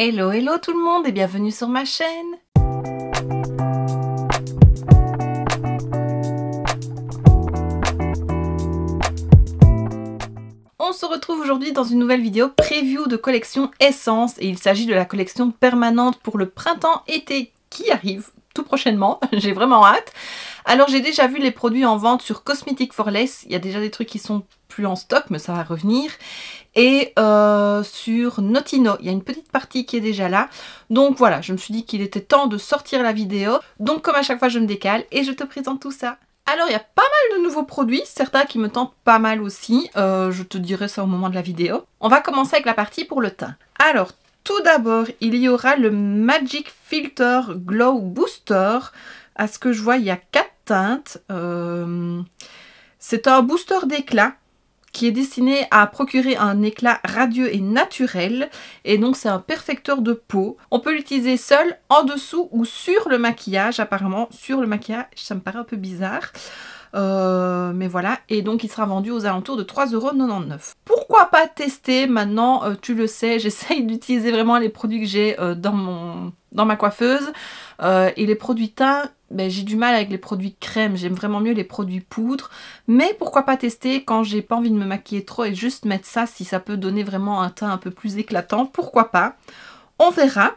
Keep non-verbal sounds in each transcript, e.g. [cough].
Hello, hello tout le monde et bienvenue sur ma chaîne On se retrouve aujourd'hui dans une nouvelle vidéo preview de collection Essence et il s'agit de la collection permanente pour le printemps-été qui arrive tout prochainement, [laughs] j'ai vraiment hâte. Alors j'ai déjà vu les produits en vente sur Cosmetic for Less, il y a déjà des trucs qui sont en stock, mais ça va revenir. Et euh, sur Notino, il y a une petite partie qui est déjà là. Donc voilà, je me suis dit qu'il était temps de sortir la vidéo. Donc comme à chaque fois, je me décale et je te présente tout ça. Alors il y a pas mal de nouveaux produits, certains qui me tentent pas mal aussi, euh, je te dirai ça au moment de la vidéo. On va commencer avec la partie pour le teint. Alors tout d'abord il y aura le Magic Filter Glow Booster, à ce que je vois il y a quatre teintes. Euh, c'est un booster d'éclat, qui est destiné à procurer un éclat radieux et naturel. Et donc c'est un perfecteur de peau. On peut l'utiliser seul, en dessous ou sur le maquillage. Apparemment sur le maquillage, ça me paraît un peu bizarre. Euh, mais voilà, et donc il sera vendu aux alentours de 3,99€. Pourquoi pas tester maintenant, euh, tu le sais, [laughs] j'essaye d'utiliser vraiment les produits que j'ai euh, dans, dans ma coiffeuse. et les produits teints, ben, j'ai du mal avec les produits crème, j'aime vraiment mieux les produits poudre. Mais pourquoi pas tester quand j'ai pas envie de me maquiller trop et juste mettre ça si ça peut donner vraiment un teint un peu plus éclatant, pourquoi pas. On verra.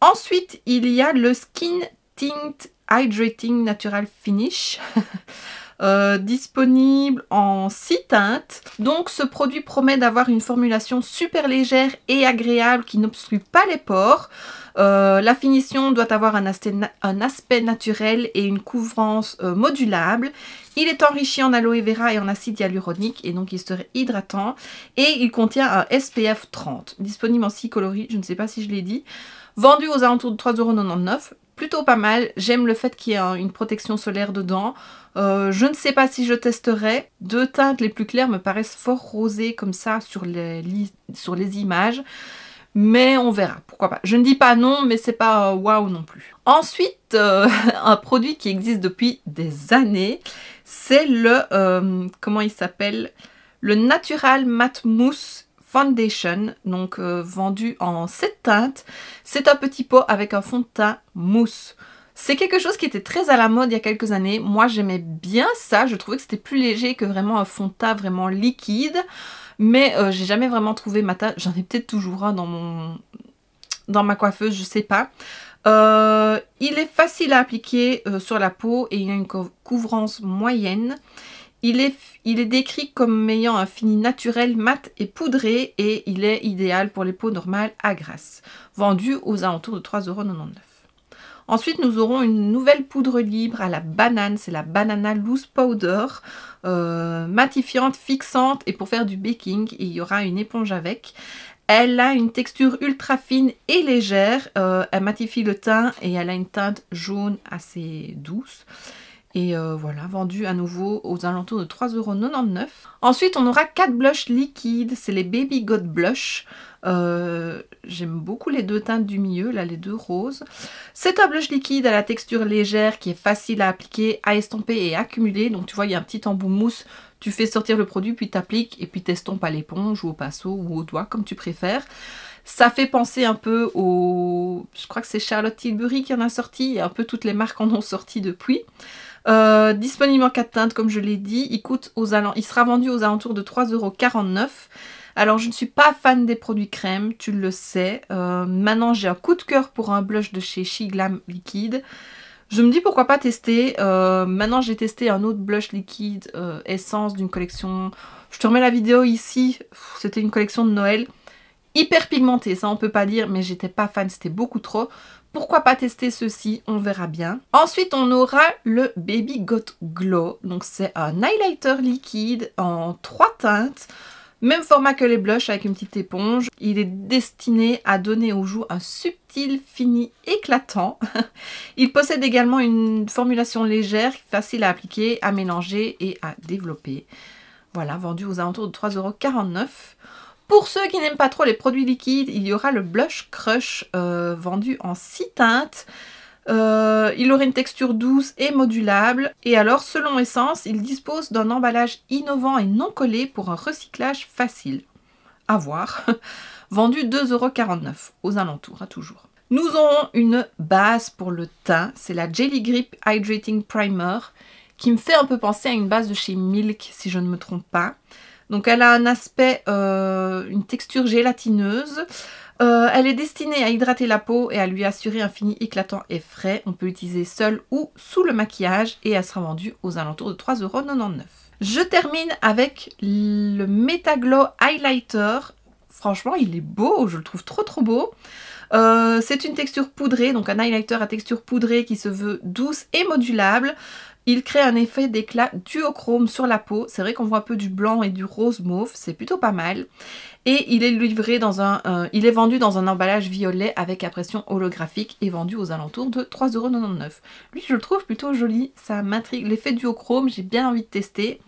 Ensuite, il y a le Skin Tint Hydrating Natural Finish. [laughs] Euh, disponible en 6 teintes. Donc ce produit promet d'avoir une formulation super légère et agréable qui n'obstrue pas les pores. Euh, la finition doit avoir un aspect, naturel et une couvrance euh, modulable. Il est enrichi en aloe vera et en acide hyaluronique et donc il serait hydratant. Et il contient un SPF 30, disponible en six coloris, je ne sais pas si je l'ai dit. Vendu aux alentours de 3,99€, plutôt pas mal. J'aime le fait qu'il y ait une protection solaire dedans. Euh, je ne sais pas si je testerai. Deux teintes les plus claires me paraissent fort rosées comme ça sur les, sur les images. Mais on verra, pourquoi pas. Je ne dis pas non, mais c'est pas euh, waouh wow non plus. Ensuite, euh, [laughs] un produit qui existe depuis des années, c'est le... comment il s'appelle Le Natural Matte Mousse Foundation, donc euh, vendu en 7 teintes. C'est un petit pot avec un fond de teint mousse. C'est quelque chose qui était très à la mode il y a quelques années. Moi, j'aimais bien ça. Je trouvais que c'était plus léger que vraiment un fond de teint vraiment liquide. Mais euh, j'ai jamais vraiment trouvé ma teinte. J'en ai peut-être toujours un hein, dans mon dans ma coiffeuse, je sais pas. Euh, il est facile à appliquer sur la peau et il a une couvrance moyenne. Il est, décrit comme ayant un fini naturel mat et poudré et il est idéal pour les peaux normales à grasse. vendu aux alentours de 3,99€. Ensuite, nous aurons une nouvelle poudre libre à la banane, c'est la Banana Loose Powder, euh, matifiante, fixante et pour faire du baking, il y aura une éponge avec. Elle a une texture ultra fine et légère, euh, elle matifie le teint et elle a une teinte jaune assez douce. Et euh, voilà, vendu à nouveau aux alentours de 3,99€. Ensuite, on aura 4 blushs liquides. C'est les Baby God Blush. Euh, j'aime beaucoup les deux teintes du milieu, là, les deux roses. C'est un blush liquide à la texture légère qui est facile à appliquer, à estomper et à accumuler. Donc, tu vois, il y a un petit embout mousse. Tu fais sortir le produit, puis t'appliques, et puis t'estompes à l'éponge ou au pinceau ou au doigt, comme tu préfères. Ça fait penser un peu au... Je crois que c'est Charlotte Tilbury qui en a sorti, et un peu toutes les marques en ont sorti depuis. Euh, disponible en 4 teintes, comme je l'ai dit. Il, coûte aux il sera vendu aux alentours de 3,49€. Alors, je ne suis pas fan des produits crème, tu le sais. Euh, maintenant, j'ai un coup de cœur pour un blush de chez She Glam Liquide. Je me dis pourquoi pas tester. Euh, maintenant, j'ai testé un autre blush liquide essence d'une collection... Je te remets la vidéo ici. C'était une collection de Noël. Hyper pigmentée, ça on peut pas dire, mais j'étais pas fan, c'était beaucoup trop. Pourquoi pas tester ceci On verra bien. Ensuite, on aura le Baby Got Glow. Donc c'est un highlighter liquide en trois teintes. Même format que les blushs avec une petite éponge. Il est destiné à donner aux joues un subtil fini éclatant. [laughs] Il possède également une formulation légère, facile à appliquer, à mélanger et à développer. Voilà, vendu aux alentours de 3,49€. Pour ceux qui n'aiment pas trop les produits liquides, il y aura le Blush Crush euh, vendu en 6 teintes. Euh, il aura une texture douce et modulable. Et alors, selon Essence, il dispose d'un emballage innovant et non collé pour un recyclage facile. À voir. [laughs] Vendu 2,49€ aux alentours, à toujours. Nous aurons une base pour le teint. C'est la Jelly Grip Hydrating Primer qui me fait un peu penser à une base de chez Milk, si je ne me trompe pas. Donc elle a un aspect, euh, une texture gélatineuse. Euh, elle est destinée à hydrater la peau et à lui assurer un fini éclatant et frais. On peut l'utiliser seul ou sous le maquillage et elle sera vendue aux alentours de 3,99€. Je termine avec le Metaglow Highlighter. Franchement, il est beau, je le trouve trop trop beau. Euh, c'est une texture poudrée, donc un highlighter à texture poudrée qui se veut douce et modulable. Il crée un effet d'éclat duochrome sur la peau. C'est vrai qu'on voit un peu du blanc et du rose mauve, c'est plutôt pas mal. Et il est livré dans un, euh, il est vendu dans un emballage violet avec impression holographique et vendu aux alentours de 3,99€. Lui, je le trouve plutôt joli, ça m'intrigue. L'effet duochrome, j'ai bien envie de tester.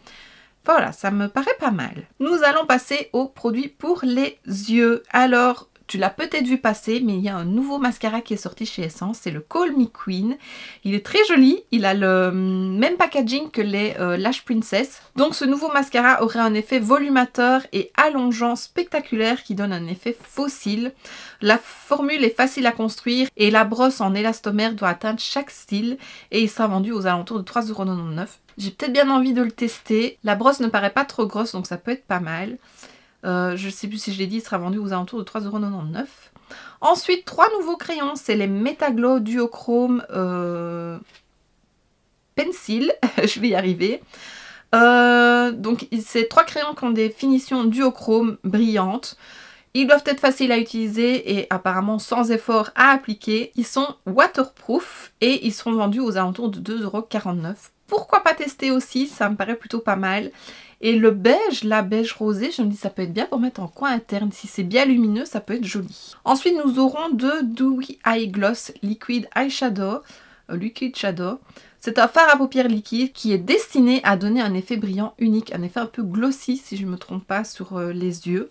Voilà, ça me paraît pas mal. Nous allons passer aux produits pour les yeux. Alors, tu l'as peut-être vu passer, mais il y a un nouveau mascara qui est sorti chez Essence, c'est le Call Me Queen. Il est très joli, il a le hum, même packaging que les euh, Lash Princess. Donc ce nouveau mascara aurait un effet volumateur et allongeant spectaculaire qui donne un effet fossile. La formule est facile à construire et la brosse en élastomère doit atteindre chaque style et il sera vendu aux alentours de 3,99€. J'ai peut-être bien envie de le tester. La brosse ne paraît pas trop grosse donc ça peut être pas mal. Euh, je ne sais plus si je l'ai dit, il sera vendu aux alentours de 3,99€. Ensuite, trois nouveaux crayons, c'est les Metaglow Duochrome euh, Pencil, [laughs] je vais y arriver. Euh, donc, c'est trois crayons qui ont des finitions duochrome brillantes. Ils doivent être faciles à utiliser et apparemment sans effort à appliquer. Ils sont waterproof et ils seront vendus aux alentours de 2,49€. Pourquoi pas tester aussi Ça me paraît plutôt pas mal. Et le beige, la beige rosée, je me dis ça peut être bien pour mettre en coin interne. Si c'est bien lumineux, ça peut être joli. Ensuite, nous aurons deux Dewy Eye Gloss Liquid Eyeshadow. Euh, Liquid Shadow. C'est un fard à paupières liquide qui est destiné à donner un effet brillant unique, un effet un peu glossy si je ne me trompe pas sur euh, les yeux.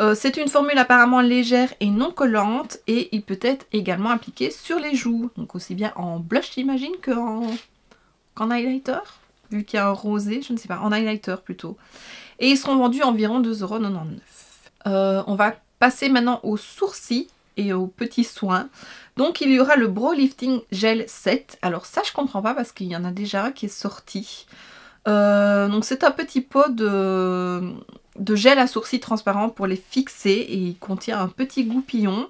Euh, c'est une formule apparemment légère et non collante et il peut être également appliqué sur les joues. Donc aussi bien en blush j'imagine qu'en highlighter vu qu'il y a un rosé, je ne sais pas, en highlighter plutôt. Et ils seront vendus environ 2,99€. Euh, on va passer maintenant aux sourcils et aux petits soins. Donc il y aura le Bro Lifting Gel 7. Alors ça je comprends pas parce qu'il y en a déjà un qui est sorti. Euh, donc c'est un petit pot de, de, gel à sourcils transparent pour les fixer et il contient un petit goupillon.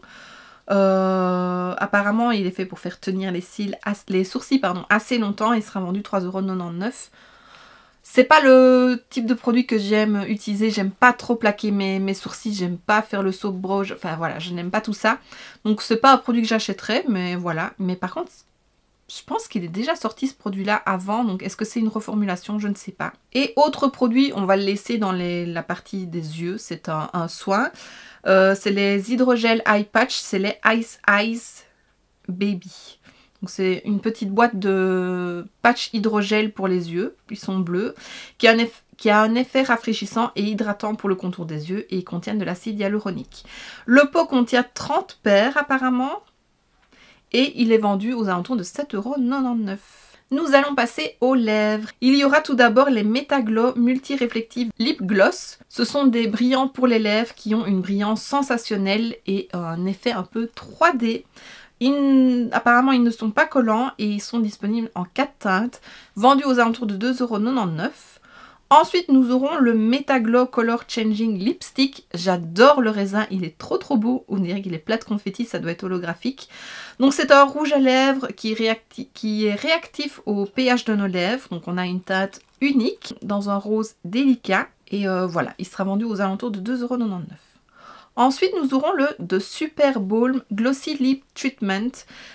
Euh, apparemment, il est fait pour faire tenir les, cils, les sourcils pardon, assez longtemps. Il sera vendu 3,99€. C'est pas le type de produit que j'aime utiliser, j'aime pas trop plaquer mes, mes sourcils, j'aime pas faire le soap broche. enfin voilà, je n'aime pas tout ça. Donc c'est pas un produit que j'achèterais, mais voilà. Mais par contre, je pense qu'il est déjà sorti ce produit-là avant, donc est-ce que c'est une reformulation Je ne sais pas. Et autre produit, on va le laisser dans la partie des yeux, c'est un, soin. Euh, c'est les Hydrogel eye patch, c'est les Ice Eyes Baby. Donc c'est une petite boîte de patch hydrogel pour les yeux, ils sont bleus, qui a un effet qui a un effet rafraîchissant et hydratant pour le contour des yeux et ils contiennent de l'acide hyaluronique. Le pot contient 30 paires apparemment, et il est vendu aux alentours de 7,99€. Nous allons passer aux lèvres. Il y aura tout d'abord les Metaglow Multi-Reflective Lip Gloss. Ce sont des brillants pour les lèvres qui ont une brillance sensationnelle et un effet un peu 3D. apparemment, ils ne sont pas collants et ils sont disponibles en 4 teintes, vendus aux alentours de 2,99€. Ensuite, nous aurons le Metaglow Color Changing Lipstick. J'adore le raisin, il est trop trop beau. On dirait qu'il est plat de confetti, ça doit être holographique. Donc c'est un rouge à lèvres qui, qui est réactif au pH de nos lèvres. Donc on a une teinte unique dans un rose délicat. Et euh, voilà, il sera vendu aux alentours de 2,99€. Ensuite, nous aurons le The Super Balm Glossy Lip Treatment.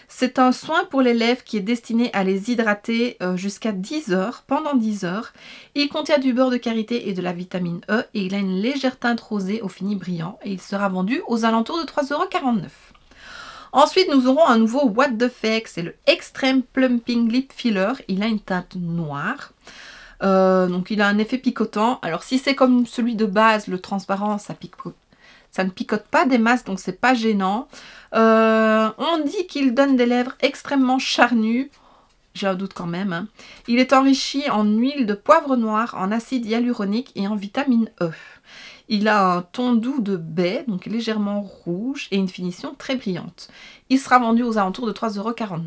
C'est un soin pour les lèvres qui est destiné à les hydrater euh, jusqu'à 10 heures, pendant 10 heures. Il contient du beurre de karité et de la vitamine E et il a une légère teinte rosée au fini brillant et il sera vendu aux alentours de 3,49€. Ensuite, nous aurons un nouveau What the Fake, c'est le Extreme Plumping Lip Filler. Il a une teinte noire. Euh, donc il a un effet picotant. Alors si c'est comme celui de base, le transparent, ça pique ça ne picote pas des masses, donc c'est pas gênant. Euh, on dit qu'il donne des lèvres extrêmement charnues. J'ai un doute quand même. Hein. Il est enrichi en huile de poivre noir, en acide hyaluronique et en vitamine E. Il a un ton doux de baie, donc légèrement rouge et une finition très brillante. Il sera vendu aux alentours de 3,49€.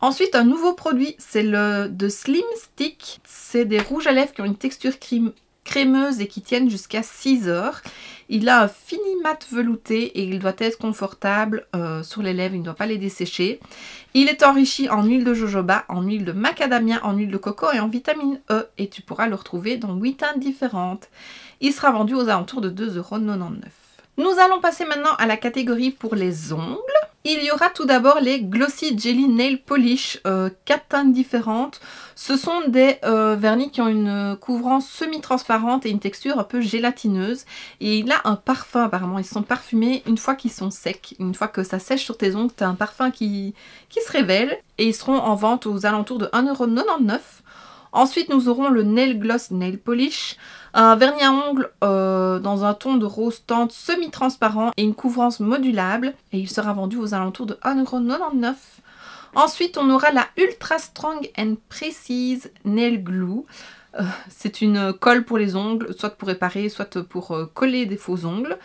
Ensuite, un nouveau produit, c'est le de Slim Stick. C'est des rouges à lèvres qui ont une texture crème, et qui tiennent jusqu'à 6 heures. Il a un fini mat velouté et il doit être confortable euh, sur les lèvres, il ne doit pas les dessécher. Il est enrichi en huile de jojoba, en huile de macadamia, en huile de coco et en vitamine E et tu pourras le retrouver dans 8 teintes différentes. Il sera vendu aux alentours de 2,99€. Nous allons passer maintenant à la catégorie pour les ongles. Il y aura tout d'abord les Glossy Jelly Nail Polish, euh, 4 teintes différentes. Ce sont des euh, vernis qui ont une couvrance semi-transparente et une texture un peu gélatineuse. Et il a un parfum apparemment, ils sont parfumés une fois qu'ils sont secs. Une fois que ça sèche sur tes ongles, tu as un parfum qui, qui se révèle. Et ils seront en vente aux alentours de 1,99€. Ensuite, nous aurons le Nail Gloss Nail Polish, un vernis à ongles euh, dans un ton de rose tente semi-transparent et une couvrance modulable. Et il sera vendu aux alentours de 1,99€. Ensuite, on aura la Ultra Strong and Precise Nail Glue. Euh, c'est une colle pour les ongles, soit pour réparer, soit pour euh, coller des faux ongles.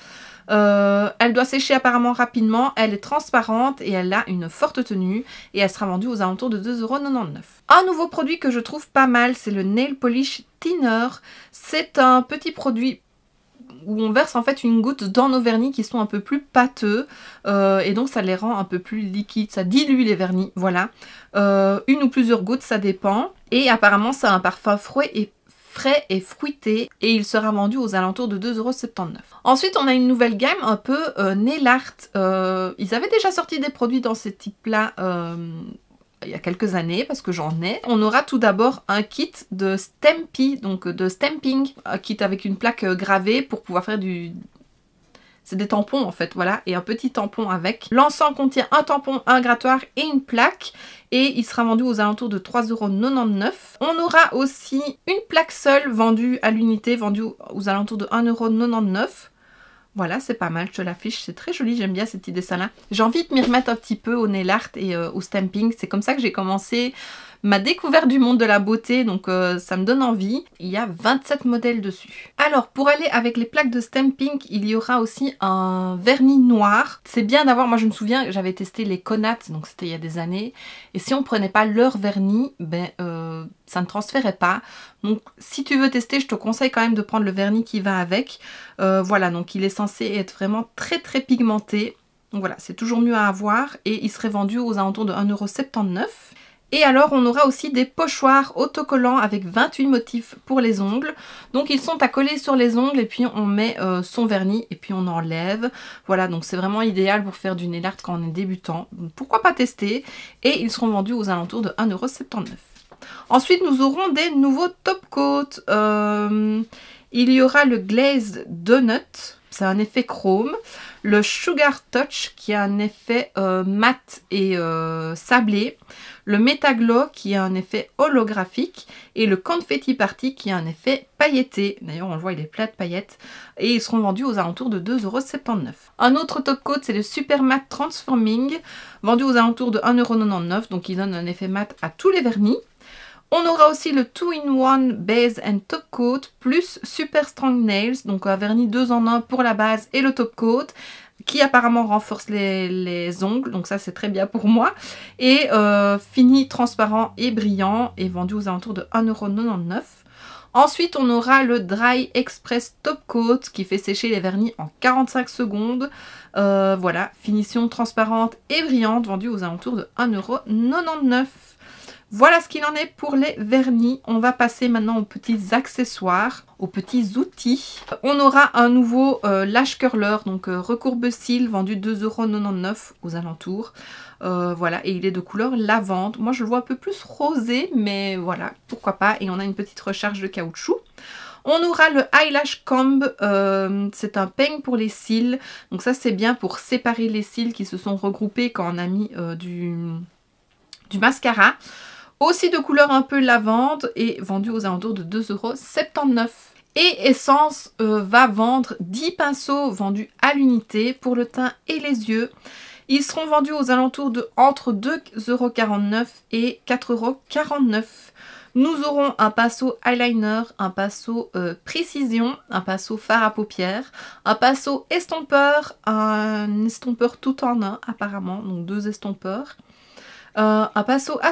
Euh, elle doit sécher apparemment rapidement, elle est transparente et elle a une forte tenue et elle sera vendue aux alentours de 2,99€. Un nouveau produit que je trouve pas mal, c'est le Nail Polish Thinner. C'est un petit produit où on verse en fait une goutte dans nos vernis qui sont un peu plus pâteux euh, et donc ça les rend un peu plus liquides, ça dilue les vernis, voilà. Euh, une ou plusieurs gouttes, ça dépend. Et apparemment ça a un parfum frais et et fruité et il sera vendu aux alentours de 2,79€. Ensuite, on a une nouvelle gamme un peu euh, art. Euh, ils avaient déjà sorti des produits dans ce type-là euh, il y a quelques années parce que j'en ai. On aura tout d'abord un kit de stampy, donc de stamping, un euh, kit avec une plaque gravée pour pouvoir faire du, c'est des tampons en fait, voilà, et un petit tampon avec. L'ensemble contient un tampon, un grattoir et une plaque et il sera vendu aux alentours de 3,99€. On aura aussi une plaque seule vendue à l'unité, vendue aux alentours de 1,99€. Voilà, c'est pas mal, je te l'affiche, c'est très joli, j'aime bien ces petit dessin là J'ai envie de m'y remettre un petit peu au nail art et euh, au stamping, c'est comme ça que j'ai commencé ma découverte du monde de la beauté, donc euh, ça me donne envie. Il y a 27 modèles dessus. Alors, pour aller avec les plaques de stamping, il y aura aussi un vernis noir. C'est bien d'avoir, moi je me souviens, j'avais testé les Conat, donc c'était il y a des années, et si on prenait pas leur vernis, ben euh, ça ne transférait pas. Donc si tu veux tester, je te conseille quand même de prendre le vernis qui va avec. Euh, voilà, donc il est censé être vraiment très très pigmenté. Donc voilà, c'est toujours mieux à avoir et il serait vendu aux alentours de 1,79€. Et alors on aura aussi des pochoirs autocollants avec 28 motifs pour les ongles. Donc ils sont à coller sur les ongles et puis on met euh, son vernis et puis on enlève. Voilà donc c'est vraiment idéal pour faire du nail art quand on est débutant. pourquoi pas tester Et ils seront vendus aux alentours de 1,79€. Ensuite nous aurons des nouveaux top coats. Euh, il y aura le Glazed Donut c'est un effet chrome. Le Sugar Touch qui a un effet euh, mat et sablé le Metaglow qui a un effet holographique et le Confetti Party qui a un effet pailleté. D'ailleurs, on le voit, il est plat de paillettes. Et ils seront vendus aux alentours de 2,79€. Un autre top coat, c'est le Super Matte Transforming, vendu aux alentours de 1,99€. Donc, il donne un effet mat à tous les vernis. On aura aussi le 2-in-1 Base and Top Coat plus Super Strong Nails, donc un vernis 2 en 1 pour la base et le top coat qui apparemment renforce les, ongles, donc ça c'est très bien pour moi. Et euh, fini transparent et brillant et vendu aux alentours de 1,99€. Ensuite, on aura le Dry Express Top Coat qui fait sécher les vernis en 45 secondes. Euh, voilà, finition transparente et brillante vendue aux alentours de 1,99€. Voilà ce qu'il en est pour les vernis. On va passer maintenant aux petits accessoires, aux petits outils. On aura un nouveau euh, lash curler, donc euh, recourbe cils, vendu 2,99€ aux alentours. Euh, voilà, et il est de couleur lavande. Moi, je le vois un peu plus rosé, mais voilà, pourquoi pas. Et on a une petite recharge de caoutchouc. On aura le eyelash comb, c'est un peigne pour les cils. Donc ça c'est bien pour séparer les cils qui se sont regroupés quand on a mis du, du mascara aussi de couleur un peu lavande et vendu aux alentours de 2,79€. Et Essence euh, va vendre 10 pinceaux vendus à l'unité pour le teint et les yeux. Ils seront vendus aux alentours de entre 2,49€ et 4,49€. Nous aurons un pinceau eyeliner, un pinceau euh, précision, un pinceau fard à paupières, un pinceau estompeur, un estompeur tout en un apparemment, donc deux estompeurs, euh, un pinceau à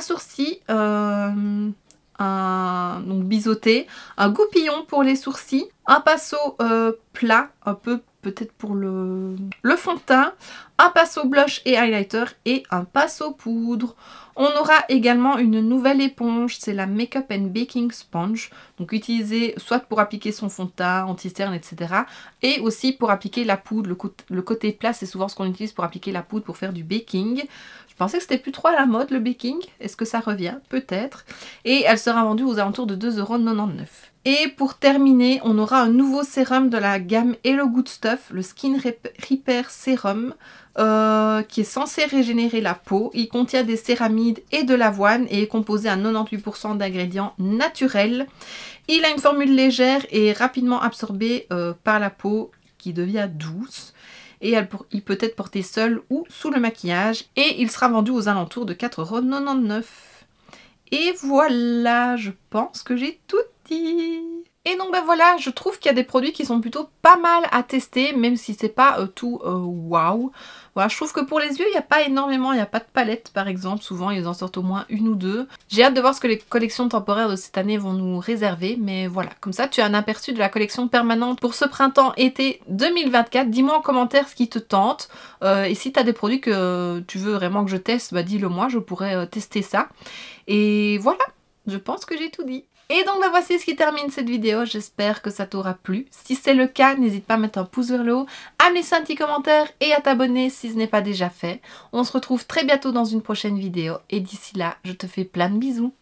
un donc biseauté, un goupillon pour les sourcils, un pinceau plat, un peu peut-être pour le, le fond de teint, un pinceau blush et highlighter et un pinceau poudre. On aura également une nouvelle éponge, c'est la Makeup and Baking Sponge, donc utilisée soit pour appliquer son fond de teint, anti etc. Et aussi pour appliquer la poudre, le côté plat c'est souvent ce qu'on utilise pour appliquer la poudre pour faire du baking. Je pensais que c'était plus trop à la mode le baking. Est-ce que ça revient Peut-être. Et elle sera vendue aux alentours de 2,99€. Et pour terminer, on aura un nouveau sérum de la gamme Hello Good Stuff, le Skin Repair Serum, euh, qui est censé régénérer la peau. Il contient des céramides et de l'avoine et est composé à 98% d'ingrédients naturels. Il a une formule légère et rapidement absorbée euh, par la peau qui devient douce et il peut être porté seul ou sous le maquillage et il sera vendu aux alentours de 4,99€. Et voilà, je pense que j'ai tout dit. Et donc ben voilà, je trouve qu'il y a des produits qui sont plutôt pas mal à tester, même si c'est pas euh, tout euh, waouh. Wow. Voilà, je trouve que pour les yeux, il n'y a pas énormément, il n'y a pas de palette par exemple, souvent ils en sortent au moins une ou deux. J'ai hâte de voir ce que les collections temporaires de cette année vont nous réserver, mais voilà, comme ça tu as un aperçu de la collection permanente pour ce printemps-été 2024. Dis-moi en commentaire ce qui te tente, euh, et si tu as des produits que tu veux vraiment que je teste, bah dis-le moi, je pourrais tester ça. Et voilà, je pense que j'ai tout dit. Et donc ben, voici ce qui termine cette vidéo, j'espère que ça t'aura plu. Si c'est le cas, n'hésite pas à mettre un pouce vers le haut, à me laisser un petit commentaire et à t'abonner si ce n'est pas déjà fait. On se retrouve très bientôt dans une prochaine vidéo et d'ici là, je te fais plein de bisous.